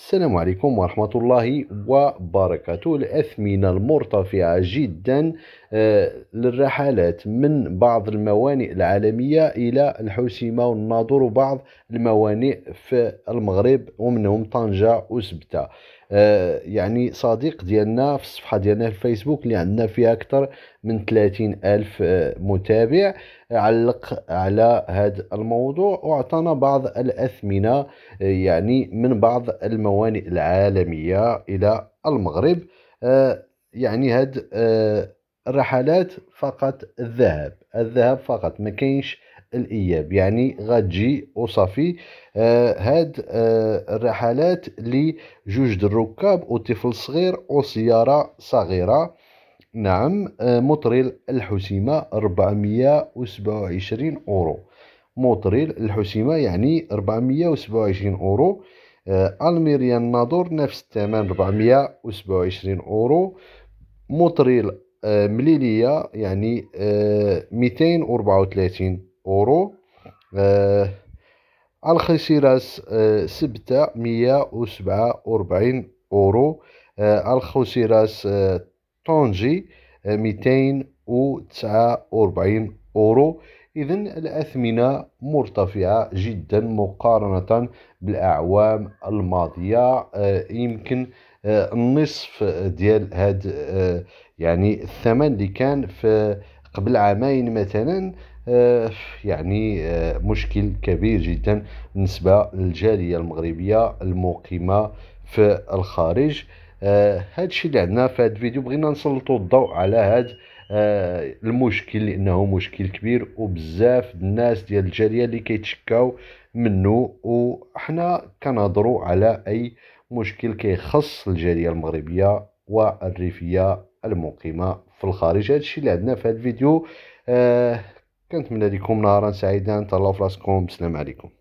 السلام عليكم ورحمة الله وبركاته الأثمنة المرتفعة جدا آه، للرحلات من بعض الموانئ العالمية إلى الحسيمة والناظور وبعض الموانئ في المغرب ومنهم طنجة وسبتة آه، يعني صديق ديالنا في الصفحه ديالنا في الفيسبوك اللي عندنا فيها اكثر من 30 الف آه، متابع علق على هذا الموضوع واعطانا بعض الاثمنه آه، يعني من بعض الموانئ العالميه الى المغرب يعني هاد الرحلات فقط الذهب الذهب فقط ما كاينش الاياب يعني غتجي وصافي آه هاد آه الرحلات لجوج الركاب وطفل صغير وسياره صغيره نعم آه مطرل الحسيمه 427 اورو مطرل الحسيمه يعني 427 اورو آه الميريا الناظور نفس الثمن 427 اورو مطرل آه، مليليه يعني 234 آه، أورو الخسيرات سبتة مية وسبعة وربعين أورو آه طنجي ميتين وتسعة وربعين أورو إذا الأثمنة مرتفعة جدا مقارنة بالأعوام الماضية يمكن النصف ديال هاد يعني الثمن اللي كان في قبل عامين مثلا آه، يعني آه، مشكل كبير جدا بالنسبة للجالية المغربية المقيمة في الخارج هذا آه، الشيء اللي عندنا في هذا الفيديو بغينا نسلطوا الضوء على هذا المشكل لانه مشكل كبير وبزاف الناس ديال الجاليه اللي كيتشكاو منه وحنا كنهضروا على اي مشكل كيخص الجاليه المغربيه والريفيه المقيمه في الخارج هذا الشيء اللي عندنا في هذا الفيديو آه كنتمنى لكم نهارا سعيدا تهلاو في راسكم السلام عليكم